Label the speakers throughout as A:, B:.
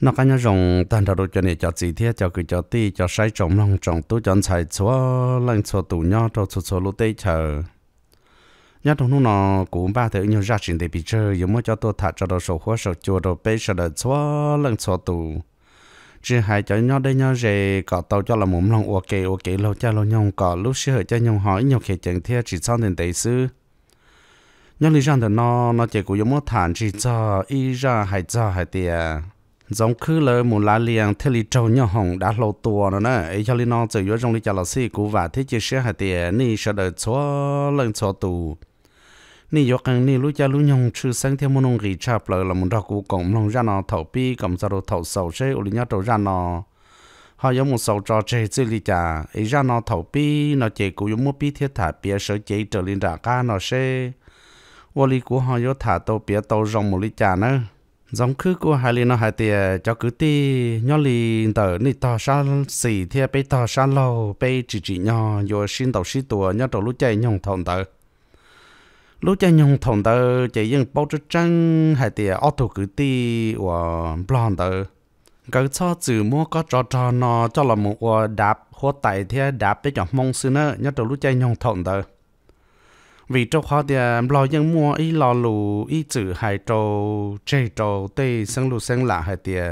A: nó cái nhau rồng tan đầu cho này cho gì thế cho cứ cho tí cho sai trồng long trồng tu chọn xài chúa lên cho tủ nhau cho chúa chúa lú tây chờ nhớ trong lúc nó cũng ba thứ nhiều ra chuyện để bị chơi giống mới cho tôi thả cho đồ sổ hoa sổ chùa đồ bê sổ đồ chúa lên chúa tủ chỉ hai cho nhau đây nhau về có tàu cho là mồm lòng ok ok lâu cha lâu nhau có lúc xưa cho nhau hỏi nhiều khi chẳng thế chỉ sau đến tây sư nhớ lý rằng thì nó nó chỉ có giống mới thằng chỉ cho y ra hay cho hay tiền giống cứ là một lá liền thế li trâu nhau hồng đã lâu tua nữa nè ấy cho li nó tự yếu trong li cho là si cú và thế chia sẻ hai tiền ni sẽ đợi số lần số tù ni yếu càng ni lúc cha lúc nhong chư sáng theo môn ông ghi chập là một đạo cú cổng lòng ra nó thầu pi cổng ra đồ thầu sầu chế uli nhau đầu ra nó họ giống một sầu trò chơi chơi li cha ấy ra nó thầu pi nó chế cú giống một pi thiết thả bia sợ chế trở lên ra ca nó sẽ uli cú họ giống thả tàu bia tàu rồng một li cha nữa giống cứ của hai liền hai tia cho cứ ti nhỏ liền tờ này to sa xì thì bây to sa lâu bây chỉ chỉ nhỏ rồi xin tàu xí tua nhỏ tàu lũ chạy nhong thòng tờ lũ chạy nhong thòng tờ chạy dân bao chút trăng hai tia tiền auto cứ ti và blon tờ cứ cho chữ mua có trò trò nó cho là một quả đạp hoa tay thì đạp để cho mong xưa nữa nhỏ tàu lũ chạy nhong thòng tờ vì trong họ thì à, lo dân mua ít lo lù ít chữ hai trâu chơi trâu tây sang lù sang lạ hai tia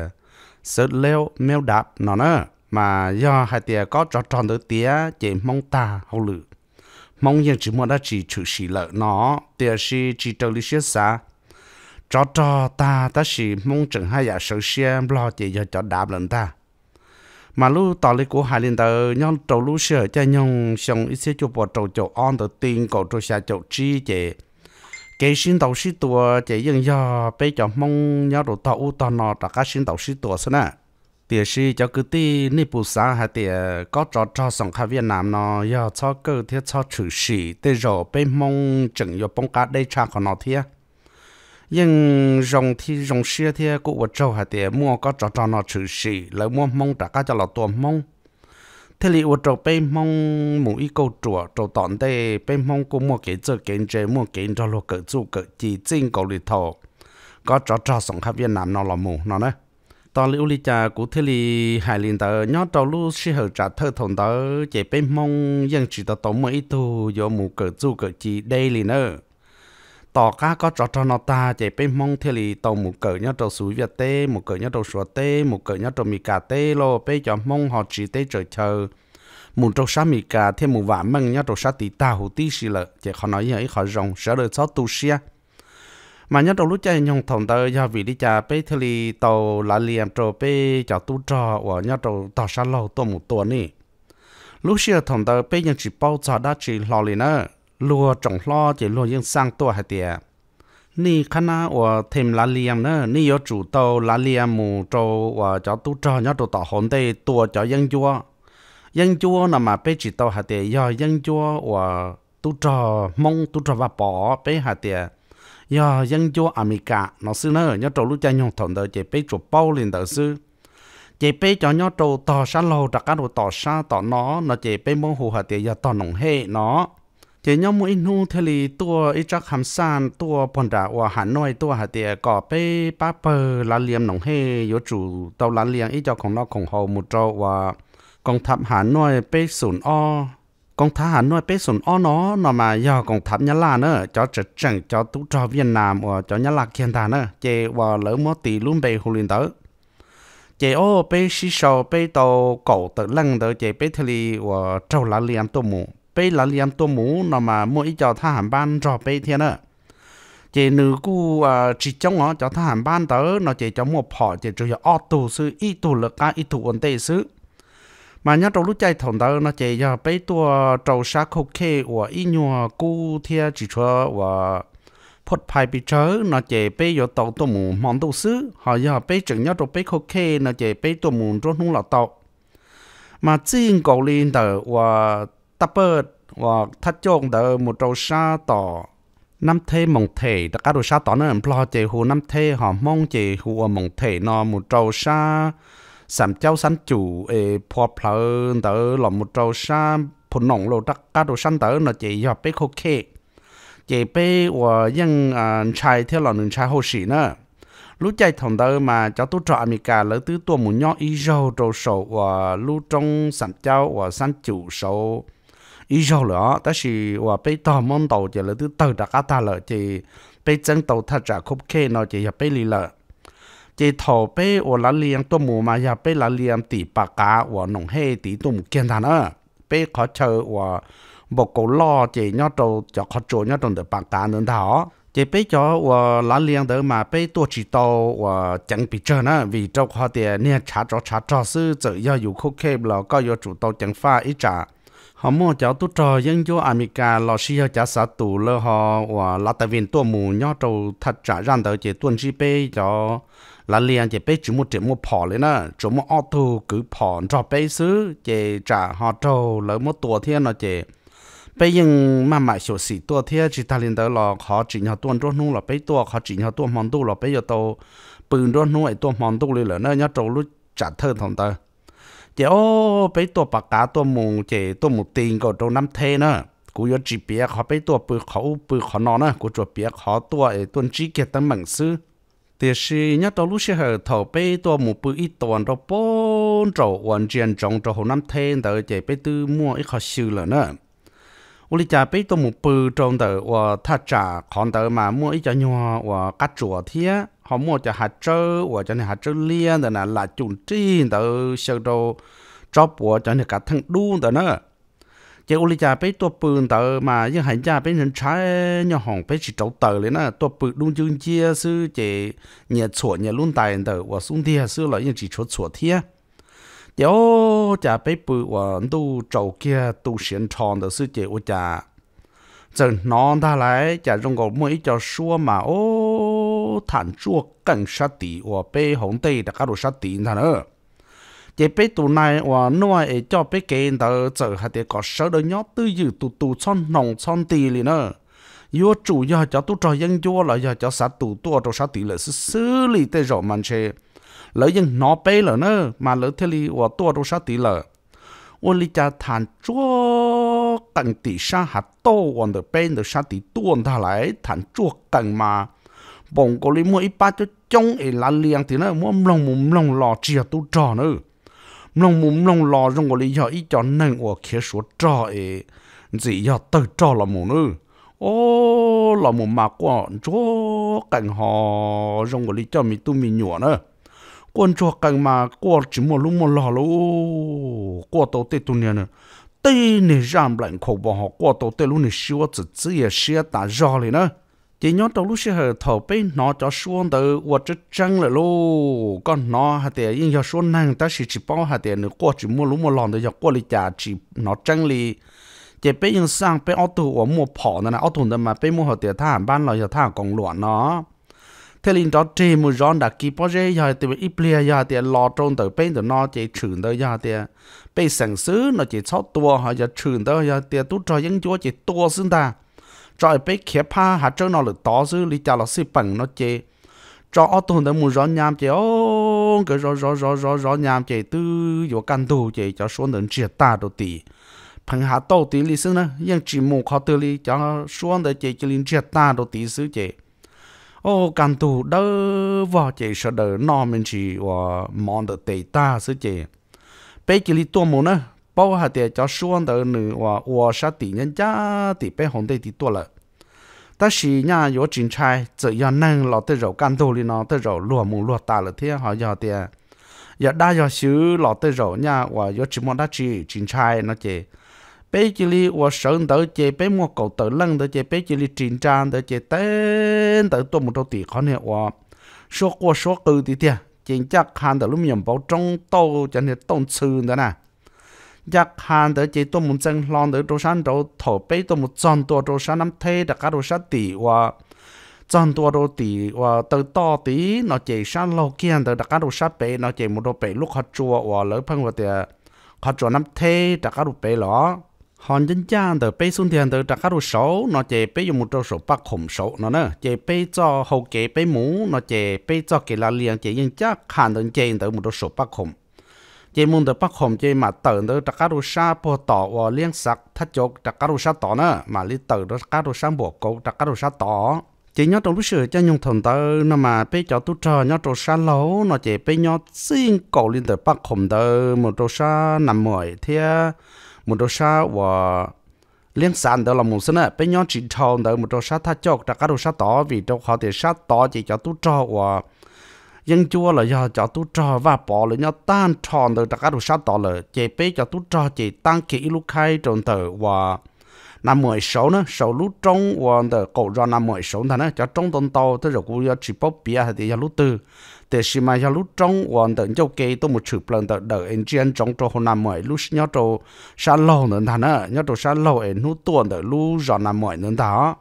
A: sớt leo mèo đạp nó nữa mà do hai tia có trò tròn tới tia chỉ mong ta hậu lự mong dân chữ mua đã chỉ chữ xì lợ nó tia xì chỉ trâu lý xí xa trò trò ta ta xì mong chừng hai giả sợ xe lo chỉ do cho đạp lần ta mà lu tỏ lấy của hai Liên tờ nhau trâu lu sửa cho nhau xong ít xíu chụp vào trâu chỗ on tờ tiền cầu trâu xa chỗ chi chị cái xin tàu xí tua chị dân do bây cho mong nhau đồ tàu u tàu nọ tất cả xin tàu xí tua xí nè tiền sĩ cho cứ tí nị bù sáng hay tiền có trò cho sang khai Việt Nam nó giờ cho cơ thiết cho chủ sĩ để rồi bên mong chừng yo bông cá đây cha của nó thiệt nhưng rồng thì rồng xưa thì cụ vợ châu hà thì mua có trò trò nó xử xì lấy mua mong trả cá cho là tuồng mong thế thì vợ châu bên mông một ít câu chùa châu tòn đây bên mông cũng mua cái chữ cái chế mua cái cho lo cỡ chu cỡ chỉ chính cầu lì thầu có trò trò sống khắp Việt Nam nó là mù nó nè tao liu li cha cụ thế li hải liền tờ nhớ tao lu si hở trả thơ thồn tờ chạy bên mong dân chỉ tao tổng mấy tu do mù cỡ chu cỡ chỉ đây liền nữa tỏ cá có trò trò nó ta chỉ bên mong thế lì tàu một cỡ nhá tàu suối việt tê một cỡ nhá tàu sủa tê một cỡ nhá tàu mì cà tê lo bên cho mong họ chỉ tê trời chờ một trâu sá mì cà thêm một vạn măng nhá trâu sá tì ta hủ tí xì lợ chỉ họ nói vậy họ rồng sợ đời sáu tu xia mà nhớ trâu lúc chơi nhung thòng tơ do vì đi cha bê thế li tàu là liền trâu bê cho tu trò của nhá trâu tàu sá lâu tôm một tuần nè lúc xia thòng tơ bê nhân chỉ bao giờ đã chỉ lò liền nữa lùa trồng lo chỉ lùa những sang tua hạt tiệt ni khana ở thêm lá liam nữa ni có chủ tàu lá liam mù trâu và cho tu trò nhớ đồ tỏ hồn tây cho dân chúa dân chúa là mà bé chỉ tàu hạt tiệt do dân chúa và tu trò mong tu trò bỏ bé hạt tiệt do dân chúa America nó xưa nữa nhớ trâu lúc cha nhung thằng đời chỉ bé chủ bao liền đời xưa chỉ bé cho nhớ trâu tỏ sa lâu cá đồ tỏ sa tỏ nó chỉ bé mong hù hạt tiệt do tỏ nồng hệ nó chỉ nhau mũi nu thế li tua ít chắc hàm san tua bọn đã và hà nội tua hà tiệt cỏ bê ba bờ lá liềm nồng hê yếu chủ tàu lá liềm ít hà nội o, o tháp tháp hà nội mà tu việt nam, luôn hồ เป้ศูนย์อ้อกองทัพ hà nội เป้ศูนย์อ้อเนาะนอมายอกองทัพยะลาเนอะจอจะจังจอตุ้จอเวียดนามว่าจอยะลาเคียนตาเนอะเจว่าเหลือมอตีลุ่มเบฮูลินเตอ chế ô bê xí sầu bê tàu cổ tự lăng đó chế bê thề li và trâu lá liam tô mù bây là liam tô mũ nó mà mỗi cho tha hàm ban cho bây thiên nữa chỉ nữ cu à, chỉ trong nó cho tha hàm ban tớ nó chỉ cho một họ chỉ cho ở tù sư ít tù lực cả ít tù ổn tệ sư mà nhớ trong lúc chạy thòng tớ nó chỉ cho bây tua trâu sát khâu khe của ít nhua cu thiên chỉ cho và phật phai bị chớ nó chỉ bây giờ tàu tô mũ món tù sư họ giờ bây chừng nhớ trong bây khâu khe nó chỉ bây tô mũ trong nung lọ tàu mà riêng cầu liên tờ và ta bớt hoặc thắt chôn đỡ một trâu sa tỏ năm thế mộng thể đã cá đồ sa tỏ nó lo chế hồ năm thế họ mong chế hồ mộng thể nó một trâu sa sắm cháu sắm chủ ê phò phở đỡ là một trâu sa phụ nông lô đã cá đồ sa đỡ nó chế do bê khô khê chế bê và ยัง à trai theo là nương trai hồ sĩ nữa lúc chạy thằng tớ mà cháu tu trọ America lỡ tứ tua một nhỏ ý râu trâu sầu và lúc trong sắm cháu và sắm chủ sầu ý rồi nữa ta chỉ và bây tao mong đầu chỉ là thứ tao đã cá ta lợi chỉ bây chân đầu thật ra khúc khe nó chỉ là bây lì lợi chỉ thầu bây và lá liềng tôi mua mà giờ bây lá liềng tỷ bạc cá và nông hệ tỷ tôi mua kiên thản nữa bây khó chơi và bộ cổ lo chỉ nhớ đầu cho khó chơi nhớ đầu được bạc cá nữa đó chỉ bây cho và lá liềng đó mà bây tôi chỉ tàu và chẳng bị trơn á vì trong họ thì nè trả cho trả cho sư tự do dù khúc khe là có do chủ tàu chẳng pha ít trả họ mua cháu tu trò dân vô Amica lo xí cho cháu xã tù lơ họ và là tại vì tua mù nhau trâu thật trả rằng tới chỉ tuân chi bê cho là liền chỉ bê chỉ một triệu một phò lên đó chỉ một ô tô cứ phò cho bê xứ chỉ trả họ trâu lỡ một tua thiên nó chỉ bây giờ mà mãi sổ sĩ tua thiên chỉ ta liền tới là họ chỉ nhau tuân trốn nung là bê tua họ chỉ nhau tuân mòn tu là bê giờ tàu bừng trốn nu ấy tuân mòn tu lên lỡ nó nhau trâu lúc trả thơ thằng ta เดี๋ยวไปตัวปากกาตัวมูเจตัวมูตีนก็โดนน้ำเทนะกูยอจีเปียเขาไปตัวปืนเขาปืนเขานอนนะกูจวบเปียเขาตัวไอ้ตัวจีเกตันหมังซื้อแต่สิเนี่ยตัวลูกเสือถอไปตัวมูปืนอีตัวเราป้อนจวันเจียนจงจหัวน้ำเทนแต่เจไปตื้อมั่วไอ้เขาซื้อเลยนะ我哩家被多木不中的我他家看到嘛，莫一家鸟我割脚贴。họ mua cho hạt trơ và cho nên hạt trơ liên rồi là là chủng chi từ sơ đồ cho của cho nên cả thằng đu rồi nữa chỉ uli cha bé tua bự từ mà nhưng hành cha bé nhân trái nhỏ hỏng bé chỉ trâu từ lên nữa tua bự luôn chương chia sư chỉ nhiệt sủa nhiệt luôn tài từ và xuống thia sư là nhưng chỉ chuột sủa thia chỉ ô cha bé bự và tu trâu kia tu xiên tròn từ sư chỉ ô cha giờ nó ta lại cha trong cổ mỗi cho xua mà ô 坦 chua cận sát tỷ và bê hồng tây đã cá đồ sát tỷ thằng nữa chế bê tù này và nuôi ấy cho bê kén tờ chở hạt để có sợ đôi nhóc tư dự tụ tụ son nòng son tỷ liền nữa yo chủ yo cho tu trò dân yo là yo cho sát tụ tua trò sát tỷ là xử lý tê rõ màn chế lỡ dân nó bê lỡ nữa mà lỡ thế li và tua trò sát tỷ là. ô lý cha thản chua cận tỷ sa hạt tô còn được bê được sát tỷ tuôn thà lại thản chua cận mà bông có lý mua ít ba cho trông ấy là liang thì nó mua mông mông mông lò chia tu trò nữa mông mông mông lò trong có lý do ít cho nên ở kia số trò ấy gì do tự trò là mù nữa ô là mù mà quan chúa cảnh họ trong có lý cho mi tu mi nhủa nữa quan cho cảnh mà quan chỉ mua lúc mua lò lúc quan tàu tết tu nè nữa tây này giảm lạnh khổ bỏ họ quan tàu tết lúc nè siêu chỉ chỉ là xe ta rõ này nữa chỉ nhớ đầu lúc sau hở thầu nó cho xuống từ vật chất trăng lại lô con nó hạt tiền nhưng giờ xuống năng ta chỉ chỉ bao hạt tiền nữa qua chỉ mua lúc mua lòn để giờ qua lì trả chỉ nó trăng lì chỉ bê nhưng sang bê ô tô ở mua phỏ nữa là ô tô nữa mà bê mua hạt tiền thà ban là giờ thà còn loạn nó thế liền đó chỉ mua rón đã kí bao giờ giờ từ ít bia giờ tiền lò trôn từ bên từ nó chỉ trừ từ giờ tiền bê sản xứ nó chỉ sáu tua họ giờ trừ từ giờ tiền tu trò dân chúa chỉ tua xứng ta cho biết khép pa hạt trâu nó được to dữ lý cha nó xí bằng nó chê cho ô tô nó muốn rõ nhám chê ô cái rõ rõ rõ rõ rõ nhám chê tư vô căn tù chê cho số nó chia ta đồ tì phần hạ tàu tí lý sư nữa nhưng chỉ một khó tư lý cho xuống đến chê cho linh chia ta đồ tí sư chê ô căn tù đỡ vò chê sợ đỡ nó mình chỉ mòn được tề ta sư chê bây giờ lý tua mù nữa 包下的叫说的呢，我我啥的人家的被红的的多了，但是呢有警察只要能老的肉干多里呢，的肉落木落大了天好要的，要大要小老的肉呢，我有只么那只警察那只。bây giờ li và sơn tới chế bây mua cầu tới lăng tới chế bây giờ li trình trang tới chế tên tới tôi một đầu này và số qua số cư thì tiền chính chắc hàng tới lúc bảo trong tàu cho nên tông sư nữa nè chỉ 一看到这多么正浪的多山多头背多么壮多多山那推的噶多山地哇，壮多多地哇，到到地那这山老见的噶多山背那这么多背路卡捉哇，老朋友的卡捉那推的噶多背了。hòn chân chọn chọn năm thế đặc tỷ tỷ chan từ to nó chỉ bê xuống tiền từ trạc cá đồ xấu nó chỉ bê dùng một trâu số bạc khủng số nó nè chỉ bê cho hậu kế bê mũ nó chỉ bê cho kế là liền chỉ yên chắc khàn từ chỉ từ một trâu số bạc khủng chỉ muốn được bắt hòm chỉ mà tờ nó đặc cá đồ sa bỏ tỏ và liên sắc thắt chốt đặc cá đồ sa tỏ nữa mà lý tờ nó cá đồ sa bỏ cố đặc cá đồ sa tỏ chỉ nhớ trong lúc sửa cho nhung thần tờ nó mà bây cho tu trò nhớ trâu sa lâu nó chỉ bây nhớ xin cổ liên tờ bắt hòm tờ một trâu sa nằm mỏi thế một trâu sa và liên sản đó là một số này bây nhớ chỉ thầu đó một trâu sa thắt chốt đặc cá đồ sa tỏ vì trong họ thì sa tỏ chỉ cho tu trò và dân chúa là do cho tu trò và bỏ là nhau tan tròn từ các đồ sát tỏ là chế bế cho tu trò chỉ tăng kỹ lúc khai tròn từ và năm mười sáu nữa sáu lúc trong và từ cổ ra năm mười sáu thằng nữa cho trong tuần tàu tới rồi cũng chỉ bốc bia thì cho lúc tư để xí mà cho lúc trong và từ châu kê tôi một chữ lần từ đợi anh chị anh trong cho hôm năm mười lúc nhau trâu sa lâu nữa thằng nữa nhau trâu sa lâu em nút tuần từ lúc giờ năm mười nữa thằng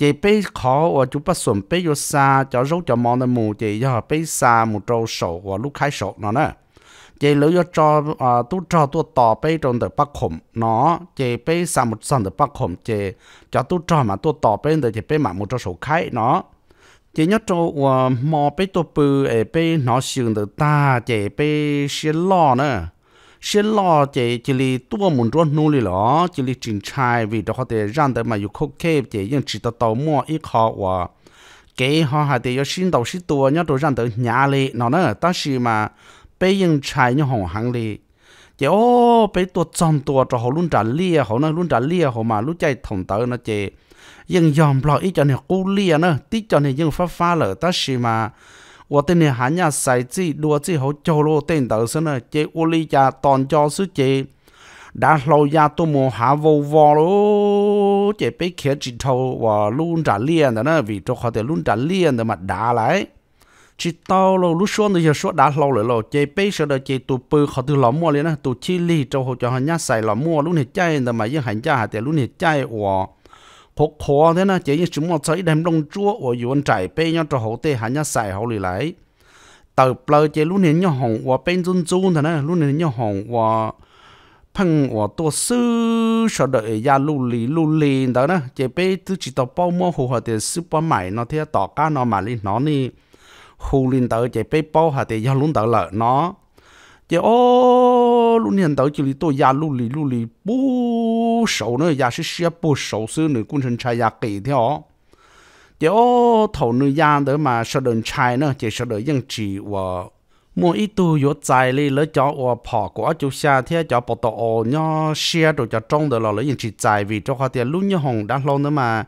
A: chị bây khó và chú bắt xuân bây giờ xa cho rốt cho món mù chị giờ bây xa một trâu sổ và lúc khai sổ nó nè chị lỡ cho cho à tu cho tu tỏ bây trong từ bắc khổng nó chị bây xa một sân từ bắc khổng chị cho tu cho mà tu tỏ bây từ chị bây mà một trâu sổ khai nó chị nhớ cho và mò bây tu bự ấy bây nó xương từ ta chị bây xin lo nữa sẽ lo chỉ chỉ li tua muốn cho nô li lo chỉ li trình trai vì đó họ để rằng để mà yêu khóc kẹp chỉ những chỉ tao tao mua ít khó và cái họ hay để yêu xin đầu xin tua nhớ đồ rằng để nhà li nó nữa ta xí mà bây những trai như hồng hàng li chỉ ô bây tua trong tua cho họ luôn trả lia à, họ nó luôn trả lia à, họ mà lúc chạy thòng tới nó chỉ nhưng dòm lo ít cho này cô lia nữa tí cho này nhưng phát phá lỡ ta xí mà 我等你喊呀，谁子如果之后走路等到时呢，这屋里家当家是这，đã lâu ya tôi muốn hạ vô vô lô, chỉ biết kia chỉ thâu và luôn trả liền đó nè, vì tôi có thể luôn trả liền để mà đá lại. chỉ tao lâu lúc xuống thì số đã lâu rồi lô, chỉ biết sợ là chỉ tụ bự họ từ lắm mua lên nè, tụ chi li cho họ cho họ nhá xài lắm mua luôn hết chay, để mà những hành cha hạt thì luôn hết chay và phố khó thế na chỉ như chúng một thấy đem đông chúa và yuan trải bê nhau cho hậu tê hắn nhau xài hậu lì lại tờ plơ chỉ luôn hiện nhau hồng và bên run run thế na luôn hiện nhau hồng và phăng và tổ sư sợ đợi ya lưu lì lưu lì đó na chỉ bê tư chỉ tàu bao mua hồ hậu tê sư bao mày nó thế tỏ ca nó mà lên nó nè hồ lên tờ chỉ bê bao hậu tê ya luôn tờ lợ nó 也哦，六年到这里都压路里路里不熟呢，也是些不熟熟呢，工程车也给掉。也哦，头呢压的嘛，是人拆呢，就是人用纸我。mỗi ít tu yo tài lỡ cho o phò của chú xa thế cho bộ tổ o nho xe đồ cho trong đời lò lỡ những chỉ tài vì cho khoa tiền lúc như hồng đã nữa mà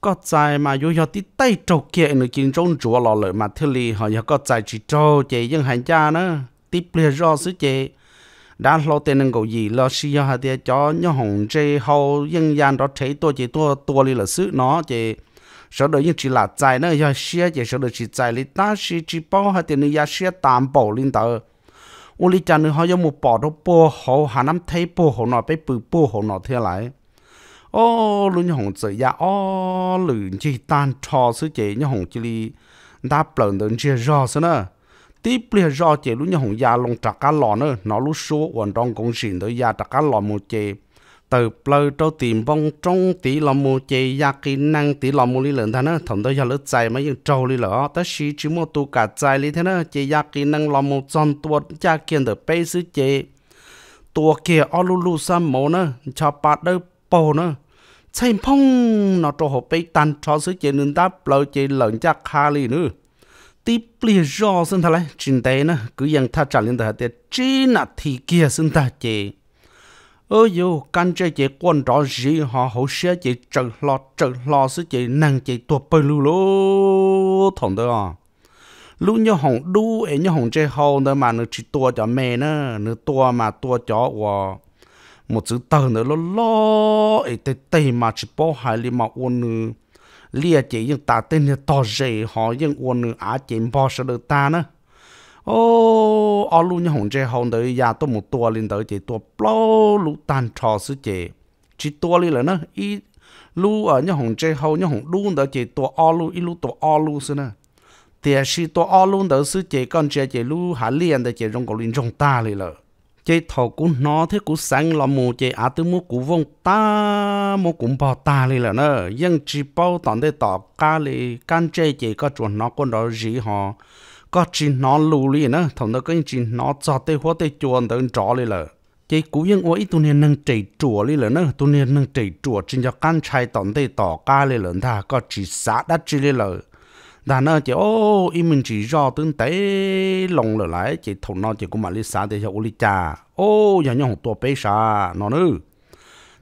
A: có tài mà yo yo tí tay kia nữa kiếm trong chùa lò lỡ mà thưa li họ có tài chỉ trâu chỉ những hành gia nữa tiếp lìa rõ sứ chế đã lo tiền năng cầu gì lo xí ha thì cho nhớ hồng chế hậu nhân gian đó thấy tôi chế tôi tôi đi là sứ nó chế sau đó những chỉ là trái nó do xí chế sau đó chỉ tài lý ta xí chỉ bảo ha tiền nhà xí tạm bảo linh tờ u lý chân nữa họ do một bỏ đó bỏ hậu hà năm thấy bỏ hậu nọ bị bự bỏ hậu nọ thế lại ô luôn hồng chỉ ya dạ, ô lử chỉ tan trò sứ chế nhớ hồng chỉ đi đáp bận đến chia rõ sứ nữa tí bìa do chế lúc nhà hồng gia long trạc cá lò nữa nó lúc số hoàn trong công trình tới gia trạc cá lò một chế từ bờ trâu tìm bông trong tí lò một chế gia kỹ năng tí lò một lý lớn thế nữa thằng tới gia lỡ chạy mấy những trâu lý lỡ tới chỉ chỉ một tu cả chạy lý thế nữa chế gia kỹ năng lò một chọn tuột gia kiện được bay sứ chế tua kia ở lù lù sa mồ nữa cho ba đỡ bò nữa chạy phong nó trâu hộp bay tan cho sứ chế nên ta bờ chế lợn gia kha lý nữa tí bì rõ xin ta lấy chuyện tay nè cứ yên ta trả lên ta tế chỉ nà thì kia xin ta chị. ơ yo căn chế chế quan trọng gì họ hậu xe chế trần lo trần lo sư chế năng chế tuột bơi lù lô thằng đó à lúc nhớ hồng đu ấy nhớ hồng chơi hậu nữa mà nó chỉ tua cho mẹ nữa nó tua mà tua cho wow một chữ tờ nữa lo lo ấy tê tê mà chỉ bỏ hai li mà uốn nữa lia chị nhưng ta tên như to dễ họ nhưng uốn nữ á chỉ bò sợ được ta nữa ô ở lu như hồng chơi hồng tới ya tôi một tua lên tới chị tua bao lu tan trò sự chỉ chỉ tua lên là nữa ít lu ở như hồng chơi hồng như hồng lu tới chị tua ở lu ít lu tua ở lu xí nữa thì chỉ tua ở lu tới sự chỉ còn chơi chị lu hà liền tới chị rong cổ lên rong ta lên rồi chế thọ cú nó thế cũng sáng lò mù chế á tư mua cú vong ta mua cú bò ta li là nè dân chỉ bao tòn thế tỏ ca li can chế chế có chuẩn nó con đó gì họ có chỉ nó lù li nè thằng đó cái chỉ nó cho tê hoa tê chuẩn tới trọ li là chế cú nhưng ôi tu niên nâng chạy chùa li là nè tu niên nâng chạy chùa chỉ cho can trai tòn thế tỏ ca li là ta có chỉ xã đắt chỉ li là đà nó chỉ ô mình chỉ do tương tế lòng lửa lại chỉ thầu nó chỉ cũng mà lý xã để cho uli cha ô giờ nhau học tua bê sa nó nữa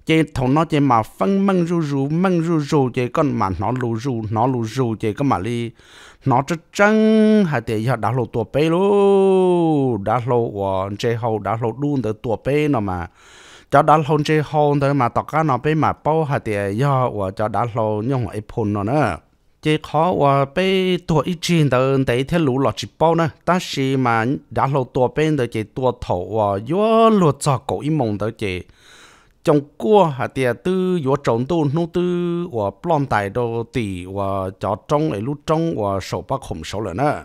A: chỉ thầu nó chỉ mà phân măng ru ru măng ru ru chỉ con mà nó lù ru nó lù ru chị con mà lý nó chắc chắn hay để giờ đã lù tua bê luôn đã lù lộ chị ờ, hậu đã lù luôn tới tua bê nó mà cho đã hôn chị hôn tới mà tọt cá nó bê mà bao hay để giờ ờ, cho đã lù lộ nhau ấy phun nó nữa chỉ khó và bé tuổi ít chín đó để theo lũ lọt chỉ bao nữa ta chỉ mà đã lâu tuổi bên đó chỉ tuổi thầu và gió lụt cho cổ ít mong đó chỉ trong cua hạt địa tư gió trồng tu nô tư và plon tài đồ tỷ và cho trong ấy lũ trong và sổ bắc khổng sổ nữa nữa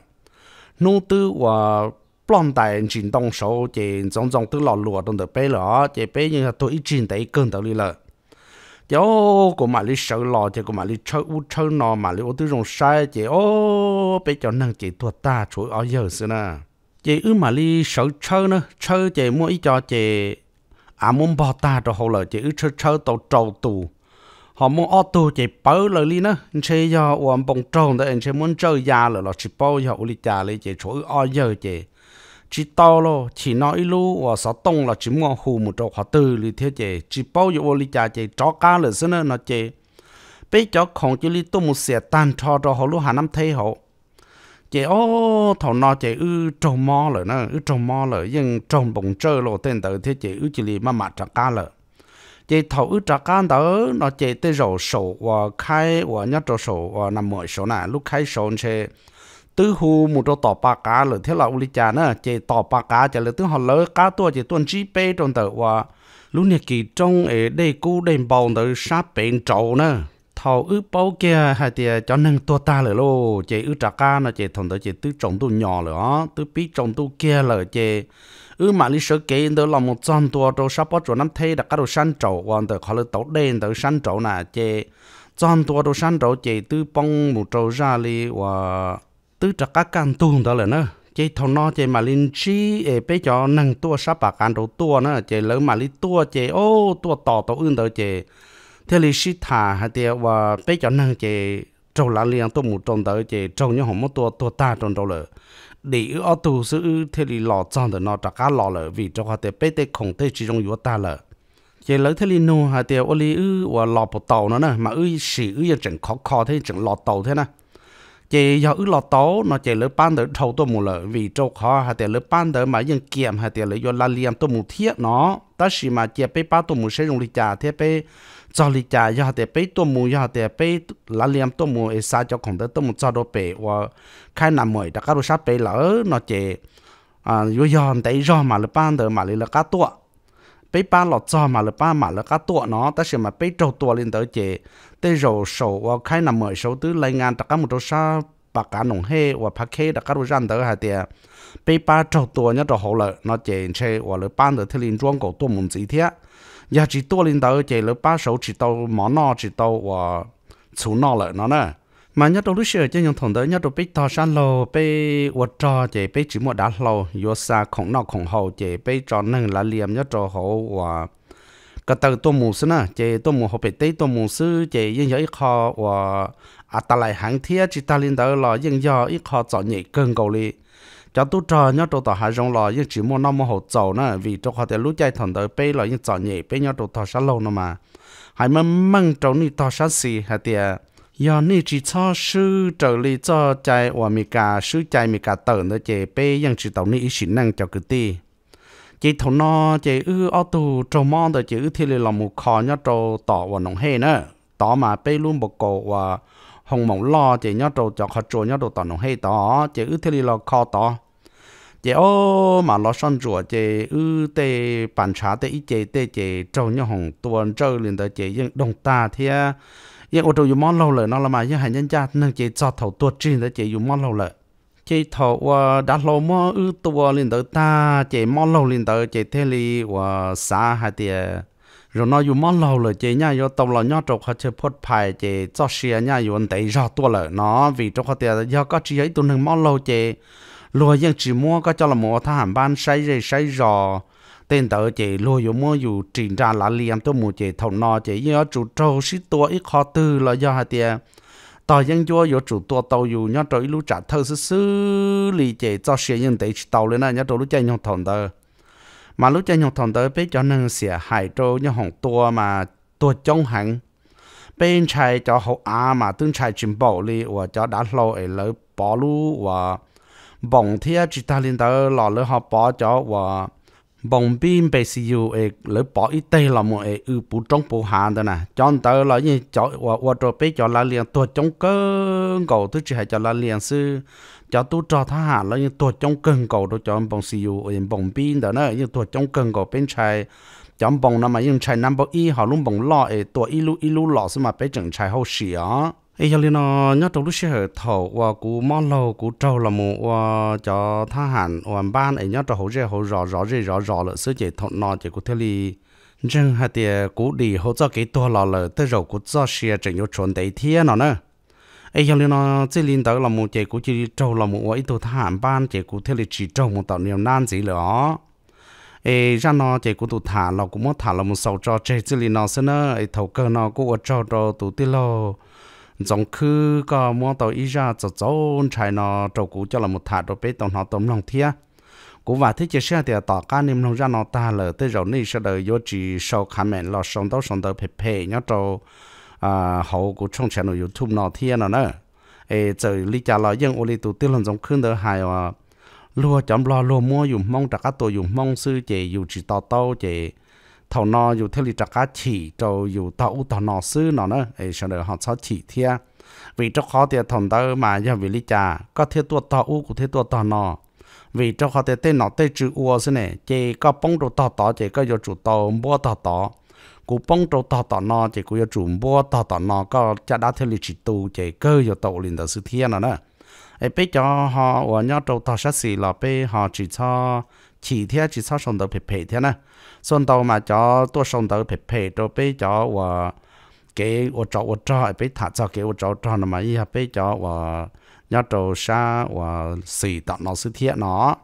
A: nô tư và plon tài chuyển động sổ chỉ trong trong tư lọt lụa trong đó bé lọ chỉ bé như là tuổi ít chín đấy cơn đó đi lợ cháu của mà lý sợ lò thì của mà lý chơi u chơi nò ô tư rồng sai chị ô bây giờ năng chị tuột ta chuỗi ở giờ xưa nè chị ư mà lý sợ chơi nữa chơi chị mua ít cho à muốn bỏ ta cho hậu lợi chị ư chơi chơi tàu trầu họ muốn ô tô chị bớ lời lý nữa anh chị do uống tròn đấy anh muốn chơi già rồi là chị bao giờ lý trà lý chị chuỗi ở giờ chị chỉ to lo chỉ nói lu và sợ tông là chỉ mua hù một chỗ họ từ lì thế chế chỉ bao nhiêu lì cha chế chó cá là xưa nó chế bây chó không chỉ lì tu một xe tan cho cho họ lu hà năm thế họ chế ô thầu nó chế ư trồng mò rồi nó ư trồng mò rồi nhưng trồng bông chơi lo tên tự thế chế ư chỉ lì mà mặt chó cá rồi chế thầu ư chó cá đó nó chế tới rồi sổ và khai và nhát rồi sổ và nằm mọi sổ này lúc khai sổ chế tư hù một trâu tỏ bà cá lỡ thế là u lý cha nữa chế tỏ bà cá chả lỡ tướng họ lỡ cá tua chế tuần chi bê trong tờ và lúc này kỳ trong ở đây cú đền bầu tờ sát bền trầu nữa thầu ư bao kia hay thì cho nâng tua ta lỡ lô chế ư trà cá nó chế thằng tờ chế tư trồng tu nhỏ lỡ tư bí trồng tu kia lỡ chế ư mà lý sơ kế tờ là một trăm tua trâu sát bao chỗ năm thế đã cá đồ săn trầu còn tờ họ lỡ tẩu đen tờ săn trầu nà chế trăm tua đồ săn trầu chế tư bông một trâu ra li và tư trạc các căn tuồng đó là nữa chế thầu nó chế mà linh chi ế bé cho năng tua sắp bạc ăn đầu tua nữa chế lỡ mà linh tua chế ô tua tỏ tổ ưng đó chế thế linh sĩ thả hay tiêu và bé cho năng chế trâu lá liền tua một trồng tới chế trâu như hồng một tua tua ta trồng đâu lỡ để ở tu sự thế linh lọ trong đó nó trạc cá lọ lỡ vì cho họ để bé để không tê chỉ trong yếu ta lỡ chế lỡ thế linh nô hay tiêu ô li ư và lọ bộ tàu nó nè mà ư sĩ ư chẳng khó khó thế chẳng lọ tàu thế nè chị do ước lọt tố nó chỉ lỡ ban tới thầu tôi một lỡ vì trâu khó hay tiền lỡ ban tới mà dân kiệm hay tiền lỡ do la liam tôi một thiết nó ta chỉ mà chỉ bé ba tôi một sẽ dùng lịch trả thế bé cho lịch trả do tiền bé tôi một do tiền bé la liam tôi một ấy sao cho còn tới tôi một cho đồ bé và khai nằm mười đã các đồ sát bé lỡ nó chỉ à do do đấy do mà lỡ ban tới mà lỡ là cá tuột bây ba lọ cho mà là ba mà là cá tua nó ta sẽ mà bây trâu tua lên tới chế tới rồi sầu và khai nằm mười sầu tứ lấy ngàn tất cả một chỗ sa bà cá nồng hê và bà khê đã cá đồ răn tới hai tiền, bây ba trâu tua nhớ trâu hậu lợi nó chế chế và là ban được thiên liên trang cổ tua mùng gì thế giờ chỉ tua lên tới chế là ba sầu chỉ tàu mỏ nọ chỉ tàu và chú nọ lợi nó nè mà nhớ đâu lúc xưa chứ những thằng đó nhớ đâu bị tao san lô bị vật trò chỉ bị chỉ một đá lô vô xa khổng nọ khổng hậu chỉ bị trò nâng là liềm nhớ trò hậu và cái tàu tôm mù sư nè chỉ tôm mù hậu bị tí tôm mù sư chỉ những giờ ít kho và à ta lại hàng thiết chỉ ta lên tới là những giờ ít kho chọn nhị cơn cầu li cho tu trò nhớ đâu tao hai rong lò những chỉ một năm một hậu chậu nè vì cho họ để lúc chạy thằng đó bị là những chọn nhị bị nhớ đâu tao san lô nè mà hai mâm mang trâu ni to san xì hả tiệt giờ nị chỉ cho sư trợ lý cho chạy và mì cả sư chạy mì cả tởn đó chị chỉ tàu nị ý xin năng cho cứ ti chị thầu nó chị ư ô tù trâu mòn đó chị ư thì lòng một khó nhá trâu tỏ và nông hê nữa tỏ mà bé luôn bọc cổ và hồng mỏng lo chị nhá trâu cho khó trâu nhá trâu tỏ nông hê tỏ chị ư thì lòng khó tỏ chị ô mà lo son rùa chị ư tê bàn trà tê ý chị tê chị trâu nhá hồng tuần trâu liền đó chị yên đông ta thế ยังอุดอยู่มอนเราเลยนอละมายังหายยันจ้านั่งเจจอดเถาตัวจีนแต่เจอยู่มอนเราเลยเจเถาว่าดัดเรามออือตัวลินเตอตาเจมอนเราลินเตอเจเทลีว่าสาหาเตียเรานออยู่มอนเราเลยเจเนี่ยโยตบเราย่อจบเขาเชื่อพดภายเจจอเชียเนี่ยอยู่อันเตยรอตัวเลยเนาะวีจบเขาเตียยอก็เชียตัวหนึ่งมอนเราเจรัวยังจีมัวก็จะละมัวทหารบ้านใช้ใจใช้รอ tên tớ chỉ lo yo mua yo trình ra là liam tôi mua chỉ thầu nọ chỉ yo chủ trâu xí tua ít khó tư là do hà tiền tao dân chúa yo chủ tua tàu yo nhớ trâu lú trả thơ sư sư lì chỉ cho xe nhân tế tàu lên này nhớ trâu lú chạy nhông thằng tớ mà lú chạy nhông thằng tớ bé cho nên xỉa hải trâu nhớ hỏng tua mà tua trong hẳn bên trái cho hậu á mà tương trái chìm bộ li và cho đã lâu ấy lỡ bỏ lú và bỏng thia chỉ ta lên tớ lò lỡ họ bỏ cho và bông pin bê xì yêu ế lỡ bỏ ít tê là một ế ư bù trong bù hàn đó nè chọn tớ là như chó và và trò bê cho là liền tuột trong cơ cầu tôi chỉ hay cho là liền sư cho tôi cho thà hàn là như tuột trong cơn cầu đó cho bông xì yêu ế bông pin đó nè như tuột trong cơn cầu bên trái chọn bông nó mà nhưng trái number y họ luôn bông lọ ế tuột ilu ilu lọ xí mà bê chừng trái hậu xì á ấy giờ nó ờ, nhớ trong lúc xe thầu và ờ, cú món lâu cú trâu là một và ờ, cho tha hẳn và ban ấy nhớ trong hậu xe hậu rõ rõ rõ rõ rõ là sự chỉ thọn nọ chỉ cú thế li nhưng hai tiề cú đi hậu cho cái tua là lợi tới rồi cú cho xe chỉ nhớ chuẩn đấy thiên nó nữa ấy giờ nó chỉ liên tới là một chỉ cú chỉ trâu là một và ít tha hẳn ban chỉ cú thế li chỉ trâu một tạo nhiều nan gì nữa ấy ra nó chỉ cú tụ thả là cú mất thả là một sầu cho chỉ chỉ li nó xin nữa ấy thầu cơ nó cú ở trâu trâu tụ tiết lô dòng khư có mua tàu ý ra cho cháu chạy nó trâu cũ cho là một thả đồ bế tàu nó tóm lòng thia cú và thế chia sẻ thì à, tỏ cá niệm lòng ra nó ta lỡ tới rồi này sẽ đời vô chỉ sau khả mẹ lo sống tàu sống tàu phê phê nhớ cho à hậu của trong channel youtube nó thia nó nữa ê giờ lý trả lời dân ô lý tụ tiêu lần dòng khư đỡ hài à lúa chấm lo lúa mua dùng mong trả cá tổ dùng mong sư chị dùng chỉ tàu tàu chị thầu nọ, dù theo lý trắc cá chỉ trâu dù tàu thầu nọ sư nó nữa ấy sau đó họ cho chỉ thia vì cho khó thì thằng ta mà giờ vì lý trà, có thiết tua tàu của thiết tua tàu nọ, vì cho khó thì tên nọ tên chữ u thế này chỉ có bông đồ tàu tàu chỉ có vô chủ tàu mua tàu tàu cú bông đồ tàu tàu nọ, chỉ cú vô chủ mua tàu tàu nọ, có cha đã theo lý chỉ tu chỉ cơ vô tàu liền tàu sư thiên nó nữa ấy bây giờ họ ở nhau tàu tàu sát xì là bây họ chỉ cho chỉ thế chỉ sao sống đầu phải phải thế nè sống đầu mà cho tôi sống đầu phải phải cho bây giờ và cái ô trọ ô trọ bây thả cho cái ô trọ trọ mà ý bây giờ và nhớ trâu xa và xì tạo nó sự thiện nó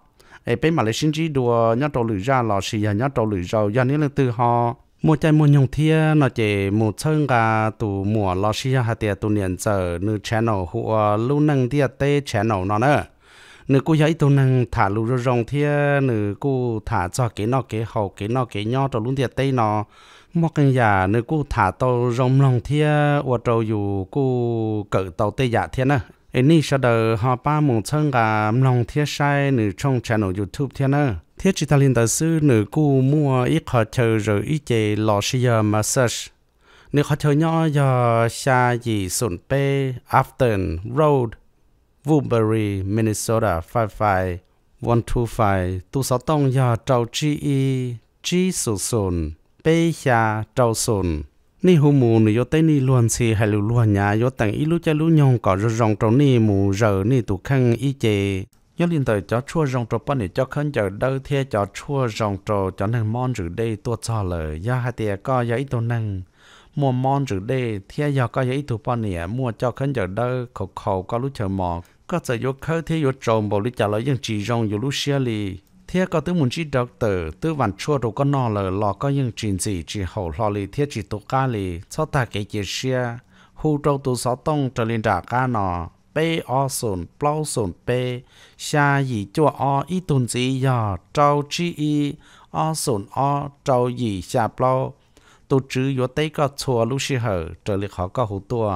A: ấy bây mà lấy sinh chỉ đùa nhớ trâu lưỡi ra lò xì nhớ trâu lưỡi rau do nên là từ họ một chạy một nhung thia nó chỉ một chân cả tụ mùa lò xì hạt tiệt tụ niệm giờ nữ channel hoặc lưu năng tiệt tê channel nó nữa nếu cô giấy tôi năng thả lù rồi rong thì nếu cô thả cho cái nọ cái hậu cái nọ cái nho cho luôn thiệt tây nọ một cái giả dạ, nếu cô thả tàu rong lòng thia ở trâu dù cô cỡ tàu tây giả dạ thiên à anh ấy sau đó họ ba mong chân cả lòng thia sai nữ trong channel youtube thiên à thiết chỉ ta liên tới sư nữ cô mua ít họ chờ rồi ít chế lò xì massage search nếu họ chờ nhỏ giờ xa gì sụn pe after road Woodbury, Minnesota 55125 tu sáu tông ya trâu chi y chi su sun pe ya trâu sun ni hu mù ni yo tây ni luan si hay lu luan nhà yo tặng y lu cha lu nhong có rong rong trâu ni mù giờ ni tu khăn y chê Nhớ liên tới cho chua rong trâu pan ni cho khăn giờ đâu thế cho chua rong trâu cho năng mon rử đây tua cho lời ya hai tia co ya ít tu năng mua mon rử đây thế giờ co giấy ít tu pan mua cho khấn giờ đâu khẩu khẩu có lu chờ mò ก็จะยกเข้าที่ยกจมบอกลิจ่าเรายังจีรองอยู่ลูเชียลีเทียก็ตื้อมุนจีด็อกเตอร์ตื้อวันชั่วดูก็นอนเลยหลอก็ยังจีนสีจีหูหลอลีเทียจีตุกาลีชอบตาเกจีเชียฮูโตตูสอต้องจะลินดากานอเปออศูนย์เปล่าศูนย์เปชาหยีจัวออีตุนจีหยอเจ้าจีอีอศูนย์อเจ้าหยีชาเปล่าตัวจื้อยเต้ก็ชัวลูชิเหอเจอเลยเขาก็หูตัว